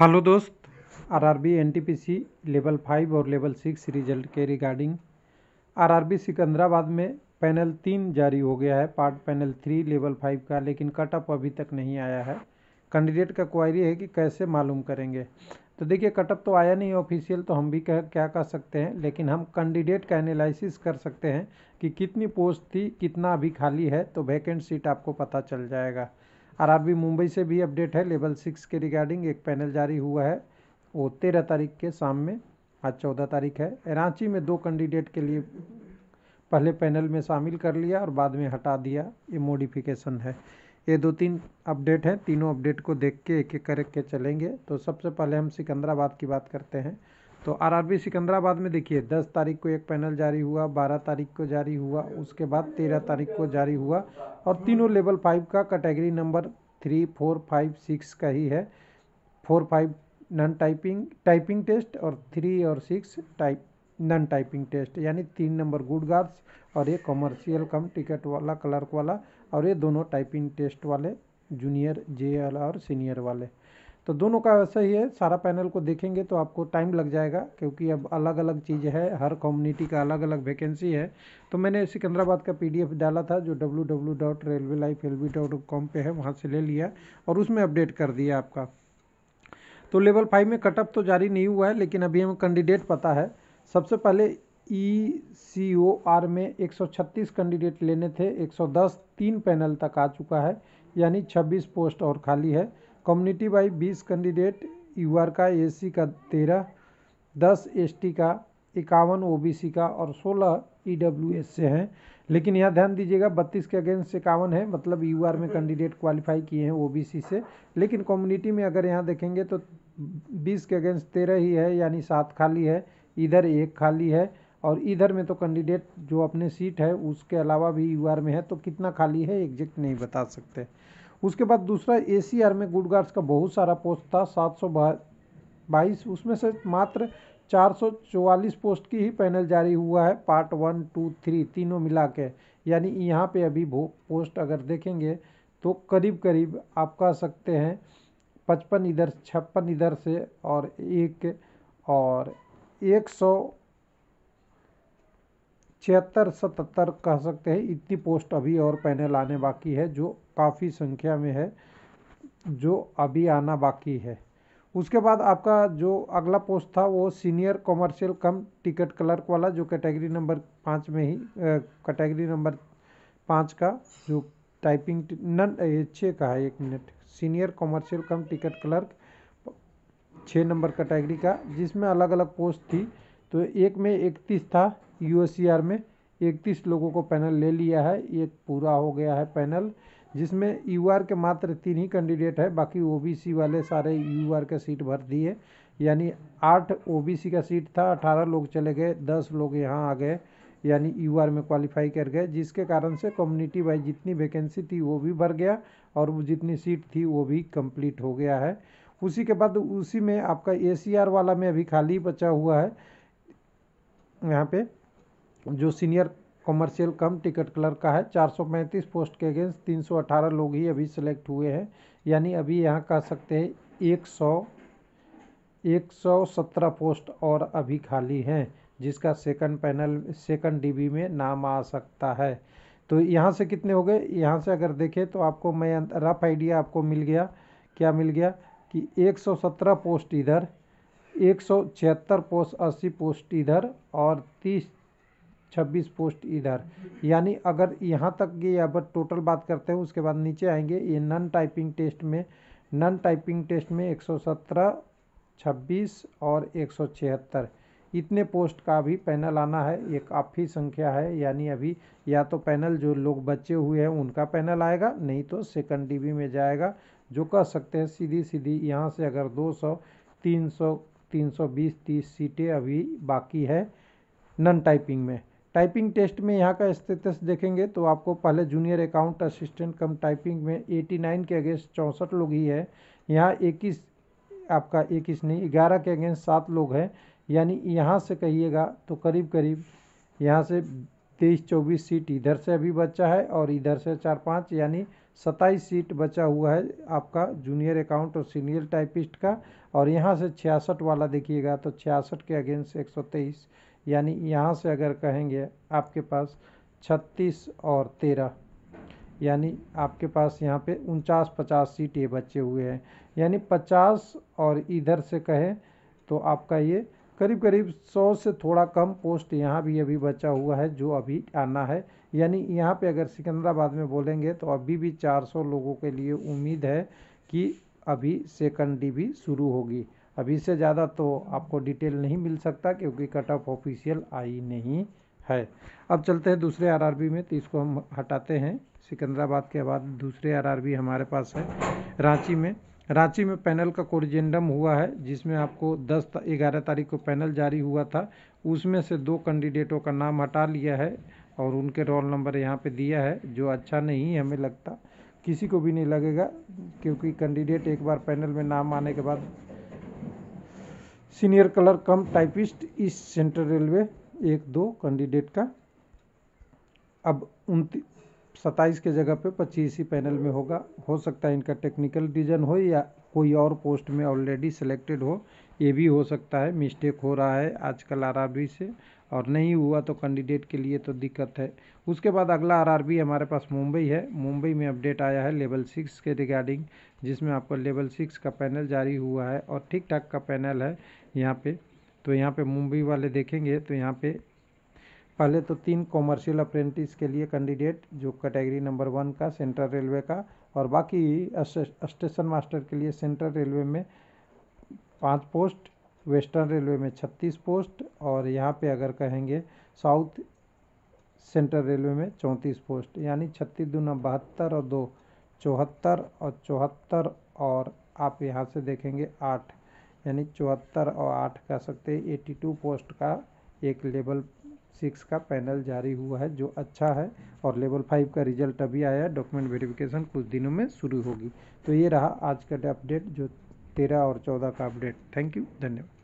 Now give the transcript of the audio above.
hello दोस्त RRB NTPC level five और level six result के रिगार्डिंग आरआरबी सिकंदराबाद में पैनल तीन जारी हो गया है part panel three level five का लेकिन कट ऑफ अभी तक नहीं आया है कैंडिडेट का क्वायरी है कि कैसे मालूम करेंगे तो देखिए कटअप तो आया नहीं ऑफिशियल तो हम भी कह क्या कर सकते हैं लेकिन हम कैंडिडेट का एनालिसिस कर सकते हैं कि कितनी पोस्ट थी कितना अभी खाली है तो वैकेंट सीट आपको पता चल जाएगा आरआरबी मुंबई से भी अपडेट है लेवल सिक्स के रिगार्डिंग एक पैनल जारी हुआ है वो तेरह तारीख के शाम में आज चौदह तारीख है रांची में दो कैंडिडेट के लिए पहले पैनल में शामिल कर लिया और बाद में हटा दिया ये मोडिफिकेशन है ये दो तीन अपडेट हैं तीनों अपडेट को देख के एक एक करके चलेंगे तो सबसे पहले हम सिकंदराबाद की बात करते हैं तो आरआरबी सिकंदराबाद में देखिए 10 तारीख को एक पैनल जारी हुआ 12 तारीख को जारी हुआ उसके बाद 13 तारीख को जारी हुआ और तीनों लेवल फाइव का category number three four five six का ही है four five non typing typing test और थ्री और six type non typing test यानी तीन नंबर गुड गार्ड्स और ये कमर्शियल कम टिकट वाला क्लर्क वाला और ये दोनों टाइपिंग टेस्ट वाले जूनियर जे और सीनियर वाले तो दोनों का वैसा ही है सारा पैनल को देखेंगे तो आपको टाइम लग जाएगा क्योंकि अब अलग अलग चीज़ है हर कम्युनिटी का अलग अलग वैकेंसी है तो मैंने सिकंदराबाद का पीडीएफ डाला था जो W W dot railway life L V dot com पर है वहाँ से ले लिया और उसमें अपडेट कर दिया आपका तो लेवल फाइव में कटअप तो जारी नहीं हुआ है लेकिन अभी हमें कैंडिडेट पता है सबसे पहले ई सी ओ आर में छत्तीस कैंडिडेट लेने थे एक दस तीन पैनल तक आ चुका है यानी छब्बीस पोस्ट और खाली है कम्युनिटी बाई बीस कैंडिडेट यू का एस का तेरह दस एस का इक्यावन ओ का और सोलह ई से हैं लेकिन यहाँ ध्यान दीजिएगा बत्तीस के अगेंस्ट इक्यावन है मतलब यू में कैंडिडेट क्वालिफाई किए हैं ओ से लेकिन कम्युनिटी में अगर यहाँ देखेंगे तो बीस के अगेंस्ट तेरह ही है यानी सात खाली है इधर एक खाली है और इधर में तो कैंडिडेट जो अपने सीट है उसके अलावा भी यू में है तो कितना खाली है एग्जैक्ट नहीं बता सकते उसके बाद दूसरा ए में गुड गार्ड्स का बहुत सारा पोस्ट था सात सौ बाईस उसमें से मात्र चौवालीस पोस्ट की ही पैनल जारी हुआ है पार्ट वन टू थ्री तीनों मिला के यानी यहाँ पे अभी पोस्ट अगर देखेंगे तो करीब करीब आप कह सकते हैं पचपन इधर छप्पन इधर से और एक और एक सौ छिहत्तर सतहत्तर कह सकते हैं इतनी पोस्ट अभी और पैनल लाने बाकी है जो काफ़ी संख्या में है जो अभी आना बाकी है उसके बाद आपका जो अगला पोस्ट था वो senior commercial cum ticket clerk वाला जो कैटेगरी नंबर पाँच में ही कैटेगरी नंबर पाँच का जो टाइपिंग नन छः का है एक minute senior commercial cum ticket clerk छः नंबर कैटेगरी का जिसमें अलग अलग पोस्ट थी तो एक में इकतीस था यू में इकतीस लोगों को पैनल ले लिया है एक पूरा हो गया है पैनल जिसमें यू के मात्र तीन ही कैंडिडेट है बाकी ओ वाले सारे यू आर के सीट भर दिए यानी आठ ओ का सीट था अठारह लोग चले गए दस लोग यहाँ आ गए यानी यू में क्वालिफाई कर गए जिसके कारण से कम्युनिटी वाइज जितनी वैकेंसी थी वो भी भर गया और जितनी सीट थी वो भी कंप्लीट हो गया है उसी के बाद उसी में आपका ए वाला में अभी खाली बचा हुआ है यहाँ पे जो senior commercial cum ticket clerk का है 435 पोस्ट के अगेंस्ट 318 लोग ही अभी सिलेक्ट हुए हैं यानी अभी यहाँ कह सकते हैं एक सौ एक सौ सत्रह पोस्ट और अभी खाली हैं जिसका सेकंड पैनल सेकंड डीबी में नाम आ सकता है तो यहाँ से कितने हो गए यहाँ से अगर देखें तो आपको मैं रफ आइडिया आपको मिल गया क्या मिल गया कि 117 पोस्ट इधर एक पोस्ट अस्सी पोस्ट इधर और तीस छब्बीस पोस्ट इधर यानी अगर यहाँ तक ये अब टोटल बात करते हैं उसके बाद नीचे आएंगे ये नन टाइपिंग टेस्ट में नन टाइपिंग टेस्ट में एक सौ सत्रह छब्बीस और एक सौ छिहत्तर इतने पोस्ट का भी पैनल आना है ये काफ़ी संख्या है यानी अभी या तो पैनल जो लोग बचे हुए हैं उनका पैनल आएगा नहीं तो सेकंड डीबी में जाएगा जो कह सकते हैं सीधी सीधी यहाँ से अगर 200 300 320 30 सीटें अभी बाकी है नन टाइपिंग में टाइपिंग टेस्ट में यहाँ का स्टेटस देखेंगे तो आपको पहले junior account assistant cum typing में 89 के अगेंस्ट चौंसठ लोग ही है यहाँ इक्कीस आपका इक्कीस नहीं ग्यारह के अगेंस्ट सात लोग हैं यानी यहाँ से कहिएगा तो करीब करीब यहाँ से तेईस चौबीस सीट इधर से अभी बचा है और इधर से चार पाँच यानी सत्ताईस सीट बचा हुआ है आपका जूनियर अकाउंट और सीनियर टाइपिस्ट का और यहाँ से छियासठ वाला देखिएगा तो छियासठ के अगेंस्ट एक सौ तेईस यानी यहाँ से अगर कहेंगे आपके पास छत्तीस और तेरह यानी आपके पास यहाँ पे उनचास पचास सीटें बचे हुए हैं यानी पचास और इधर से कहें तो आपका ये करीब करीब सौ से थोड़ा कम पोस्ट यहाँ भी अभी बचा हुआ है जो अभी आना है यानी यहाँ पे अगर सिकंदराबाद में बोलेंगे तो अभी भी 400 लोगों के लिए उम्मीद है कि अभी सेकंड डी भी शुरू होगी अभी से ज़्यादा तो आपको डिटेल नहीं मिल सकता क्योंकि कट ऑफ ऑफिशियल आई नहीं है अब चलते हैं दूसरे आरआरबी में तो इसको हम हटाते हैं सिकंदराबाद के बाद दूसरे आरआरबी हमारे पास है रांची में रांची में पैनल का कोरिजेंडम हुआ है जिसमें आपको 10 ग्यारह तारीख को पैनल जारी हुआ था उसमें से दो कैंडिडेटों का नाम हटा लिया है और उनके रोल नंबर यहाँ पे दिया है जो अच्छा नहीं हमें लगता किसी को भी नहीं लगेगा क्योंकि कैंडिडेट एक बार पैनल में नाम आने के बाद सीनियर कलर कम टाइपिस्ट इस सेंट्रल रेलवे एक दो कैंडिडेट का अब उनती सत्ताईस के जगह पे पच्चीस ही पैनल में होगा हो सकता है इनका टेक्निकल डिजन हो या कोई और पोस्ट में ऑलरेडी सिलेक्टेड हो ये भी हो सकता है मिस्टेक हो रहा है आजकल आर से और नहीं हुआ तो कैंडिडेट के लिए तो दिक्कत है उसके बाद अगला आरआरबी हमारे पास मुंबई है मुंबई में अपडेट आया है लेवल सिक्स के रिगार्डिंग जिसमें आपको लेवल सिक्स का पैनल जारी हुआ है और ठीक ठाक का पैनल है यहाँ पे तो यहाँ पे मुंबई वाले देखेंगे तो यहाँ पे पहले तो तीन कॉमर्शियल अप्रेंटिस के लिए कैंडिडेट जो कैटेगरी नंबर वन का सेंट्रल रेलवे का और बाकी स्टेशन मास्टर के लिए सेंट्रल रेलवे में पाँच पोस्ट वेस्टर्न रेलवे में छत्तीस पोस्ट और यहाँ पे अगर कहेंगे साउथ सेंट्रल रेलवे में चौंतीस पोस्ट यानी छत्तीस दूना बहत्तर और दो चौहत्तर और चौहत्तर और आप यहाँ से देखेंगे आठ यानी चौहत्तर और आठ कह सकते हैं एट्टी टू पोस्ट का एक लेवल सिक्स का पैनल जारी हुआ है जो अच्छा है और लेवल फाइव का रिजल्ट अभी आया है डॉक्यूमेंट वेरिफिकेशन कुछ दिनों में शुरू होगी तो ये रहा आज का अपडेट जो तेरह और चौदह का अपडेट थैंक यू धन्यवाद